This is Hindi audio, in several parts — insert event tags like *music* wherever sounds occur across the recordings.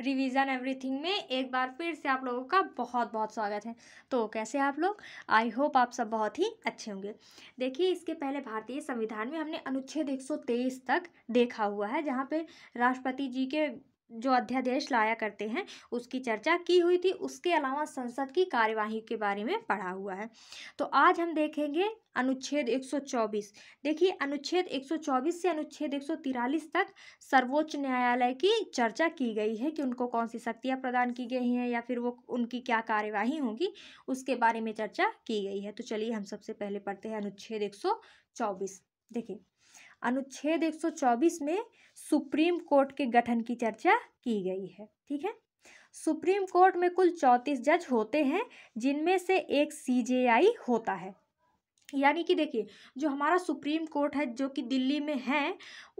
रिवीजन एवरीथिंग में एक बार फिर से आप लोगों का बहुत बहुत स्वागत है तो कैसे आप लोग आई होप आप सब बहुत ही अच्छे होंगे देखिए इसके पहले भारतीय संविधान में हमने अनुच्छेद 123 तक देखा हुआ है जहाँ पे राष्ट्रपति जी के जो अध्यादेश लाया करते हैं उसकी चर्चा की हुई थी उसके अलावा संसद की कार्यवाही के बारे में पढ़ा हुआ है तो आज हम देखेंगे अनुच्छेद 124 देखिए अनुच्छेद 124 से अनुच्छेद 143 तक सर्वोच्च न्यायालय की चर्चा की गई है कि उनको कौन सी शक्तियाँ प्रदान की गई हैं या फिर वो उनकी क्या कार्यवाही होगी उसके बारे में चर्चा की गई है तो चलिए हम सबसे पहले पढ़ते हैं अनुच्छेद एक देखिए अनुच्छेद 124 में सुप्रीम कोर्ट के गठन की चर्चा की गई है ठीक है सुप्रीम कोर्ट में कुल चौंतीस जज होते हैं जिनमें से एक सीजेआई होता है यानी कि देखिए जो हमारा सुप्रीम कोर्ट है जो कि दिल्ली में है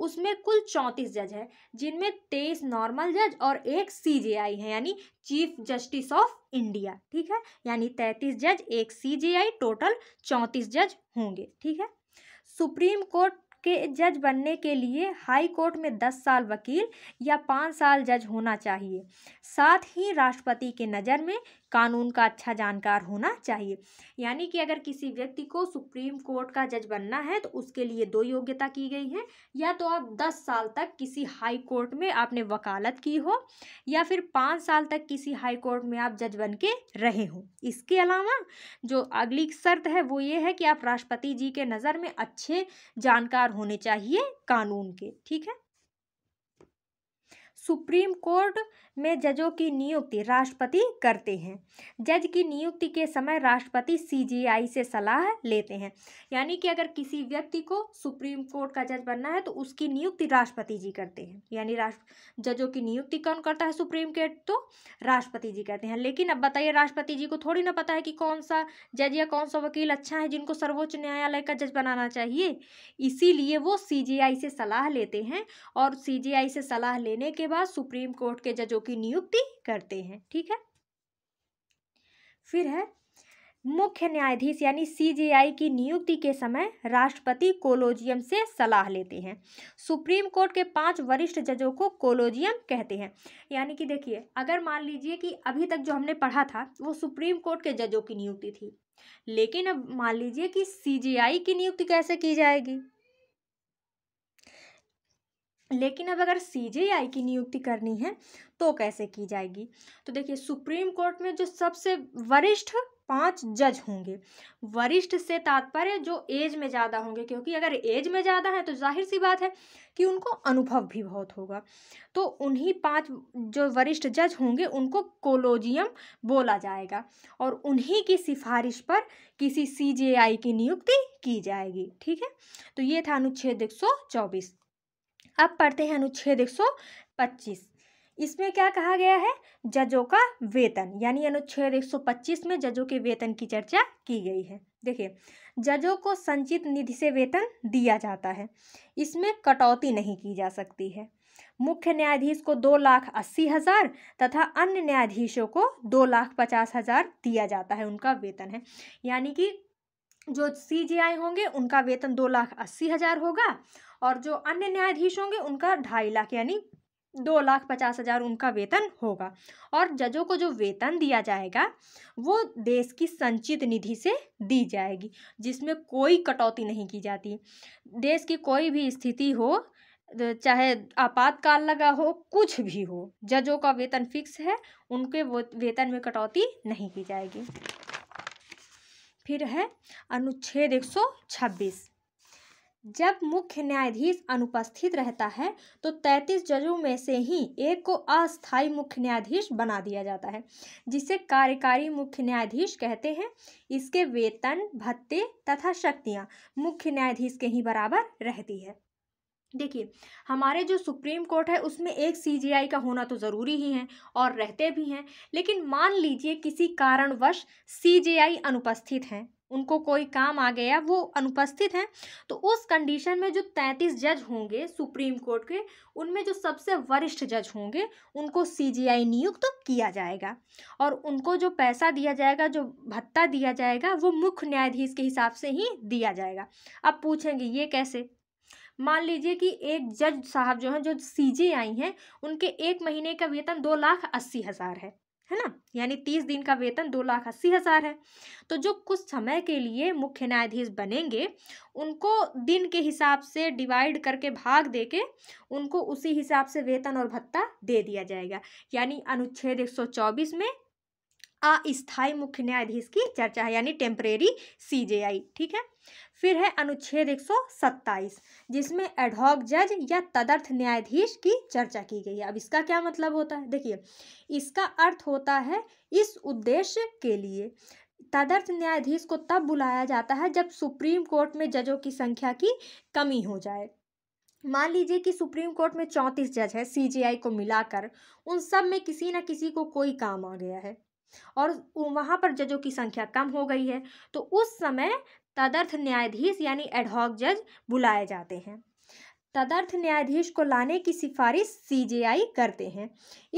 उसमें कुल चौंतीस जज है जिनमें तेईस नॉर्मल जज और एक सीजेआई है यानी चीफ जस्टिस ऑफ इंडिया ठीक है यानी तैंतीस जज एक सीजेआई टोटल चौंतीस जज होंगे ठीक है सुप्रीम कोर्ट के जज बनने के लिए हाई कोर्ट में दस साल वकील या पाँच साल जज होना चाहिए साथ ही राष्ट्रपति के नज़र में कानून का अच्छा जानकार होना चाहिए यानी कि अगर किसी व्यक्ति को सुप्रीम कोर्ट का जज बनना है तो उसके लिए दो योग्यता की गई है या तो आप दस साल तक किसी हाई कोर्ट में आपने वकालत की हो या फिर पाँच साल तक किसी हाई कोर्ट में आप जज बन के रहे हों इसके अलावा जो अगली शर्त है वो ये है कि आप राष्ट्रपति जी के नज़र में अच्छे जानकार होने चाहिए कानून के ठीक है सुप्रीम कोर्ट में जजों की नियुक्ति राष्ट्रपति करते हैं जज की नियुक्ति के समय राष्ट्रपति सीजीआई से सलाह लेते हैं यानी कि अगर किसी व्यक्ति को सुप्रीम कोर्ट का जज बनना है तो उसकी नियुक्ति राष्ट्रपति जी करते हैं यानी राष्ट्र जजों की नियुक्ति कौन करता है सुप्रीम कोर्ट तो राष्ट्रपति जी करते हैं लेकिन अब बताइए राष्ट्रपति जी को थोड़ी ना पता है कि कौन सा जज या कौन सा वकील अच्छा है जिनको सर्वोच्च न्यायालय का जज बनाना चाहिए इसीलिए वो सी से सलाह लेते हैं और सी से सलाह लेने के बाद बाद सुप्रीम कोर्ट के जजों की नियुक्ति करते हैं ठीक है फिर है मुख्य न्यायाधीश यानी सीजेआई की नियुक्ति के समय राष्ट्रपति कोलोजियम से सलाह लेते हैं सुप्रीम कोर्ट के पांच वरिष्ठ जजों को कोलोजियम कहते हैं यानी कि देखिए अगर मान लीजिए कि अभी तक जो हमने पढ़ा था वो सुप्रीम कोर्ट के जजों की नियुक्ति थी लेकिन अब मान लीजिए कि सीजेआई की नियुक्ति कैसे की जाएगी लेकिन अब अगर सीजेआई की नियुक्ति करनी है तो कैसे की जाएगी तो देखिए सुप्रीम कोर्ट में जो सबसे वरिष्ठ पांच जज होंगे वरिष्ठ से तात्पर्य जो एज में ज़्यादा होंगे क्योंकि अगर एज में ज़्यादा है तो जाहिर सी बात है कि उनको अनुभव भी बहुत होगा तो उन्हीं पांच जो वरिष्ठ जज होंगे उनको कोलोजियम बोला जाएगा और उन्हीं की सिफारिश पर किसी सीजेआई की नियुक्ति की जाएगी ठीक है तो ये था अनुच्छेद एक अब पढ़ते हैं अनुच्छेद एक सौ पच्चीस इसमें क्या कहा गया है जजों का वेतन यानी अनुच्छेद 125 में जजों के वेतन की चर्चा की गई है देखिए जजों को संचित निधि से वेतन दिया जाता है इसमें कटौती नहीं की जा सकती है मुख्य न्यायाधीश को दो लाख अस्सी हज़ार तथा अन्य न्यायाधीशों को दो लाख पचास हज़ार दिया जाता है उनका वेतन है यानी कि जो सी होंगे उनका वेतन दो लाख अस्सी हज़ार होगा और जो अन्य न्यायाधीश होंगे उनका ढाई लाख यानी दो लाख पचास हज़ार उनका वेतन होगा और जजों को जो वेतन दिया जाएगा वो देश की संचित निधि से दी जाएगी जिसमें कोई कटौती नहीं की जाती देश की कोई भी स्थिति हो चाहे आपातकाल लगा हो कुछ भी हो जजों का वेतन फिक्स है उनके वेतन में कटौती नहीं की जाएगी फिर है अनुच्छेद एक सौ छब्बीस जब मुख्य न्यायाधीश अनुपस्थित रहता है तो तैंतीस जजों में से ही एक को अस्थायी मुख्य न्यायाधीश बना दिया जाता है जिसे कार्यकारी मुख्य न्यायाधीश कहते हैं इसके वेतन भत्ते तथा शक्तियाँ मुख्य न्यायाधीश के ही बराबर रहती है देखिए हमारे जो सुप्रीम कोर्ट है उसमें एक सीजीआई का होना तो ज़रूरी ही है और रहते भी हैं लेकिन मान लीजिए किसी कारणवश सीजीआई अनुपस्थित हैं उनको कोई काम आ गया वो अनुपस्थित हैं तो उस कंडीशन में जो तैंतीस जज होंगे सुप्रीम कोर्ट के उनमें जो सबसे वरिष्ठ जज होंगे उनको सीजीआई नियुक्त तो किया जाएगा और उनको जो पैसा दिया जाएगा जो भत्ता दिया जाएगा वो मुख्य न्यायाधीश के हिसाब से ही दिया जाएगा अब पूछेंगे ये कैसे मान लीजिए कि एक जज साहब जो हैं जो सी जे आई हैं उनके एक महीने का वेतन दो लाख अस्सी हज़ार है है ना यानी तीस दिन का वेतन दो लाख अस्सी हज़ार है तो जो कुछ समय के लिए मुख्य न्यायाधीश बनेंगे उनको दिन के हिसाब से डिवाइड करके भाग दे के उनको उसी हिसाब से वेतन और भत्ता दे दिया जाएगा यानी अनुच्छेद 124 में अस्थायी मुख्य न्यायाधीश की चर्चा है यानी टेम्परेरी सीजेआई ठीक है फिर है अनुच्छेद 127 जिसमें एडहॉक जज या तदर्थ न्यायाधीश की चर्चा की गई है अब इसका क्या मतलब होता है देखिए इसका अर्थ होता है इस उद्देश्य के लिए तदर्थ न्यायाधीश को तब बुलाया जाता है जब सुप्रीम कोर्ट में जजों की संख्या की कमी हो जाए मान लीजिए कि सुप्रीम कोर्ट में चौंतीस जज है सीजेआई को मिलाकर उन सब में किसी न किसी को कोई काम आ गया है और वहाँ पर जजों की संख्या कम हो गई है तो उस समय तदर्थ न्यायाधीश यानी एडहॉक जज बुलाए जाते हैं तदर्थ न्यायाधीश को लाने की सिफारिश सीजेआई करते हैं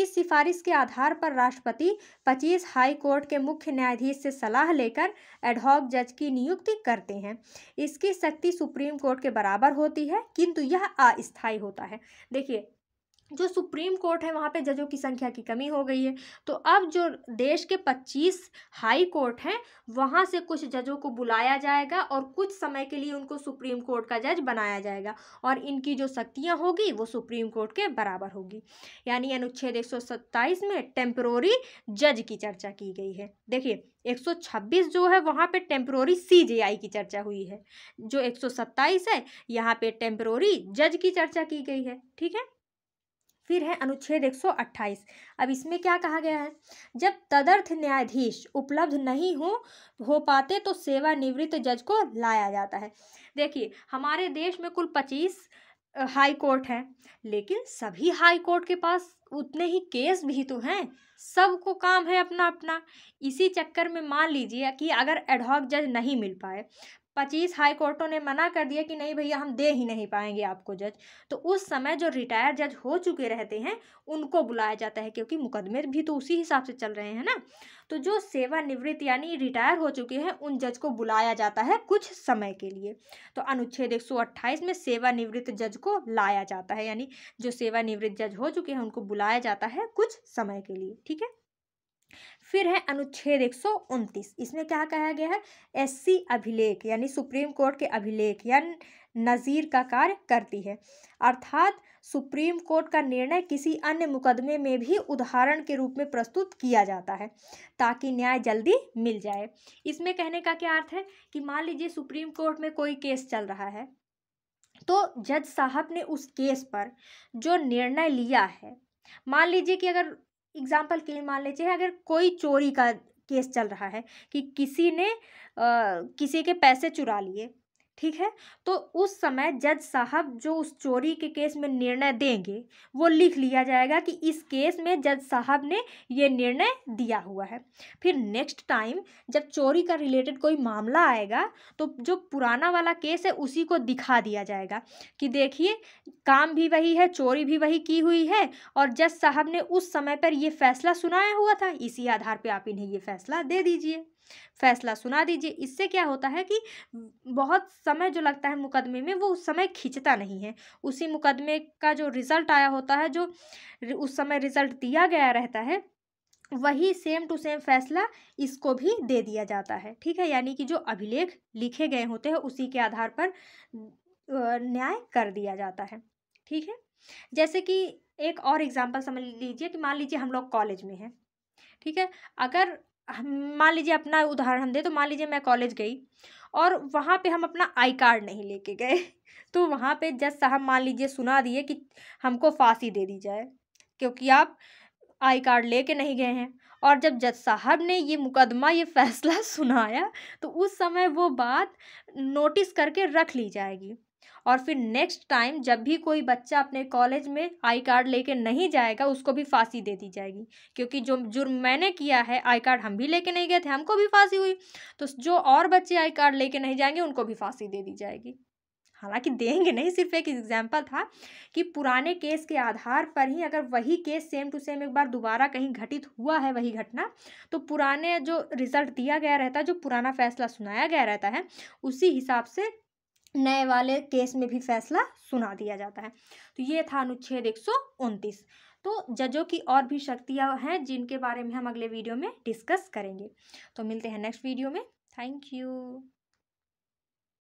इस सिफारिश के आधार पर राष्ट्रपति 25 हाई कोर्ट के मुख्य न्यायाधीश से सलाह लेकर एडहॉक जज की नियुक्ति करते हैं इसकी शक्ति सुप्रीम कोर्ट के बराबर होती है किंतु यह अस्थायी होता है देखिए जो सुप्रीम कोर्ट है वहाँ पे जजों की संख्या की कमी हो गई है तो अब जो देश के 25 हाई कोर्ट हैं वहाँ से कुछ जजों को बुलाया जाएगा और कुछ समय के लिए उनको सुप्रीम कोर्ट का जज बनाया जाएगा और इनकी जो शक्तियाँ होगी वो सुप्रीम कोर्ट के बराबर होगी यानी अनुच्छेद एक में टेम्प्रोरी जज की चर्चा की गई है देखिए 126 जो है वहाँ पे टेम्प्रोरी सी की चर्चा हुई है जो 127 है यहाँ पे टेम्प्रोरी जज की चर्चा की गई है ठीक है फिर है अनुच्छेद अट्ठाईस अब इसमें क्या कहा गया है जब तदर्थ न्यायाधीश उपलब्ध नहीं हो हो पाते तो सेवानिवृत्त जज को लाया जाता है देखिए हमारे देश में कुल 25 हाई कोर्ट हैं लेकिन सभी हाई कोर्ट के पास उतने ही केस भी तो हैं सबको काम है अपना अपना इसी चक्कर में मान लीजिए कि अगर एडहॉक जज नहीं मिल पाए पच्चीस हाई कोर्टों ने मना कर दिया कि नहीं भैया हम दे ही नहीं पाएंगे आपको जज तो उस समय जो रिटायर जज हो चुके रहते हैं उनको बुलाया जाता है क्योंकि मुकदमे भी तो उसी हिसाब से चल रहे हैं ना तो जो सेवानिवृत्त यानी रिटायर हो चुके हैं उन जज को बुलाया जाता है कुछ समय के लिए तो अनुच्छेद एक में सेवानिवृत्त जज को लाया जाता है यानी जो सेवानिवृत्त जज हो चुके हैं उनको बुलाया जाता है कुछ समय के लिए ठीक है फिर है अनुच्छेद एक इसमें क्या कहा गया है एससी अभिलेख यानी सुप्रीम कोर्ट के अभिलेख या नज़ीर का कार्य करती है अर्थात सुप्रीम कोर्ट का निर्णय किसी अन्य मुकदमे में भी उदाहरण के रूप में प्रस्तुत किया जाता है ताकि न्याय जल्दी मिल जाए इसमें कहने का क्या अर्थ है कि मान लीजिए सुप्रीम कोर्ट में कोई केस चल रहा है तो जज साहब ने उस केस पर जो निर्णय लिया है मान लीजिए कि अगर एग्जाम्पल के लिए मान लीजिए अगर कोई चोरी का केस चल रहा है कि किसी ने आ, किसी के पैसे चुरा लिए ठीक है तो उस समय जज साहब जो उस चोरी के केस में निर्णय देंगे वो लिख लिया जाएगा कि इस केस में जज साहब ने ये निर्णय दिया हुआ है फिर नेक्स्ट टाइम जब चोरी का रिलेटेड कोई मामला आएगा तो जो पुराना वाला केस है उसी को दिखा दिया जाएगा कि देखिए काम भी वही है चोरी भी वही की हुई है और जज साहब ने उस समय पर यह फैसला सुनाया हुआ था इसी आधार पर आप इन्हें ये फैसला दे दीजिए फैसला सुना दीजिए इससे क्या होता है कि बहुत समय जो लगता है मुकदमे में वो उस समय खींचता नहीं है उसी मुकदमे का जो रिज़ल्ट आया होता है जो उस समय रिज़ल्ट दिया गया रहता है वही सेम टू सेम फैसला इसको भी दे दिया जाता है ठीक है यानी कि जो अभिलेख लिखे गए होते हैं उसी के आधार पर न्याय कर दिया जाता है ठीक है जैसे कि एक और एग्जांपल समझ लीजिए कि मान लीजिए हम लोग कॉलेज में हैं ठीक है अगर मान लीजिए अपना उदाहरण हम दे तो मान लीजिए मैं कॉलेज गई और वहाँ पे हम अपना आई कार्ड नहीं लेके गए *laughs* तो वहाँ पे जज साहब मान लीजिए सुना दिए कि हमको फांसी दे दी जाए क्योंकि आप आई कार्ड लेके नहीं गए हैं और जब जज साहब ने ये मुकदमा ये फैसला *laughs* सुनाया तो उस समय वो बात नोटिस करके रख ली जाएगी और फिर नेक्स्ट टाइम जब भी कोई बच्चा अपने कॉलेज में आई कार्ड लेके नहीं जाएगा उसको भी फांसी दे दी जाएगी क्योंकि जो जुर्म मैंने किया है आई कार्ड हम भी लेके नहीं गए थे हमको भी फांसी हुई तो जो और बच्चे आई कार्ड लेके नहीं जाएंगे उनको भी फांसी दे दी जाएगी हालांकि देंगे नहीं सिर्फ एक एग्जाम्पल था कि पुराने केस के आधार पर ही अगर वही केस सेम टू सेम एक बार दोबारा कहीं घटित हुआ है वही घटना तो पुराने जो रिजल्ट दिया गया रहता है जो पुराना फैसला सुनाया गया रहता है उसी हिसाब से नए वाले केस में भी फैसला सुना दिया जाता है तो ये था अनुच्छेद एक तो जजों की और भी शक्तियाँ हैं जिनके बारे में हम अगले वीडियो में डिस्कस करेंगे तो मिलते हैं नेक्स्ट वीडियो में थैंक यू